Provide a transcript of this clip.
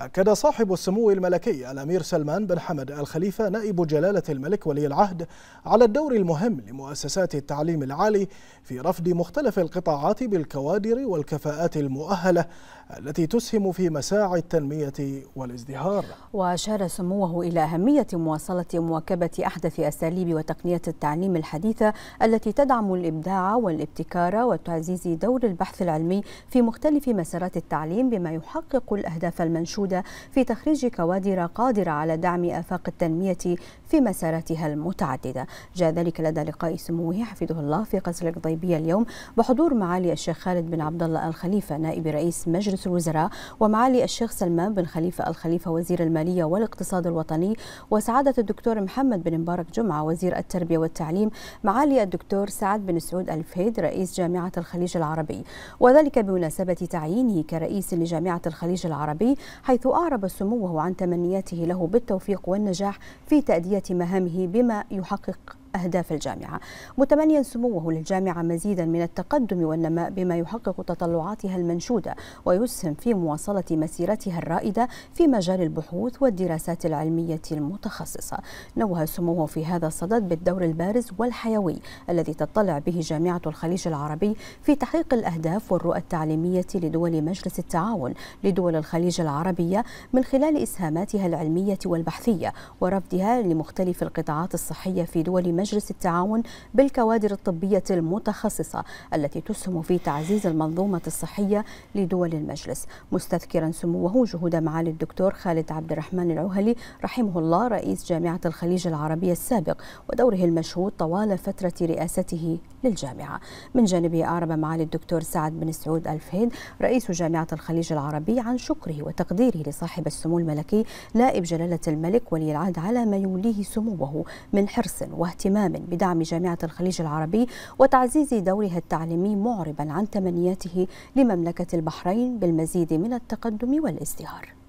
أكد صاحب السمو الملكي الأمير سلمان بن حمد الخليفة نائب جلالة الملك ولي العهد على الدور المهم لمؤسسات التعليم العالي في رفض مختلف القطاعات بالكوادر والكفاءات المؤهلة التي تسهم في مساعي التنمية والازدهار وأشار سموه إلى أهمية مواصلة مواكبة أحدث أساليب وتقنية التعليم الحديثة التي تدعم الإبداع والابتكار وتعزيز دور البحث العلمي في مختلف مسارات التعليم بما يحقق الأهداف المنشودة الجهود في تخريج كوادر قادرة على دعم آفاق التنمية في مساراتها المتعددة جاء ذلك لدى لقاء سموه حفظه الله في قصر القضيبية اليوم بحضور معالي الشيخ خالد بن عبد الله الخليفة نائب رئيس مجلس الوزراء ومعالي الشيخ سلمان بن خليفة الخليفة وزير المالية والاقتصاد الوطني وسعادة الدكتور محمد بن مبارك جمعة وزير التربية والتعليم معالي الدكتور سعد بن سعود الفهيد رئيس جامعة الخليج العربي وذلك بمناسبة تعيينه كرئيس لجامعة الخليج العربي حيث حيث أعرب سموه عن تمنياته له بالتوفيق والنجاح في تأدية مهامه بما يحقق أهداف الجامعة متمنيا سموه للجامعة مزيدا من التقدم والنماء بما يحقق تطلعاتها المنشودة ويسهم في مواصلة مسيرتها الرائدة في مجال البحوث والدراسات العلمية المتخصصة نوه سموه في هذا الصدد بالدور البارز والحيوي الذي تطلع به جامعة الخليج العربي في تحقيق الأهداف والرؤى التعليمية لدول مجلس التعاون لدول الخليج العربية من خلال إسهاماتها العلمية والبحثية ورفضها لمختلف القطاعات الصحية في دول مجلس التعاون بالكوادر الطبية المتخصصة التي تسهم في تعزيز المنظومة الصحية لدول المجلس مستذكرا سموه جهود معالي الدكتور خالد عبد الرحمن العهلي رحمه الله رئيس جامعة الخليج العربية السابق ودوره المشهود طوال فترة رئاسته للجامعة من جانبه أعرب معالي الدكتور سعد بن سعود الفهيد رئيس جامعة الخليج العربي عن شكره وتقديره لصاحب السمو الملكي نائب جلالة الملك ولي العهد على ما يوليه سموه من حرص واهتمام اهتمام بدعم جامعة الخليج العربي وتعزيز دورها التعليمي معربا عن تمنياته لمملكة البحرين بالمزيد من التقدم والازدهار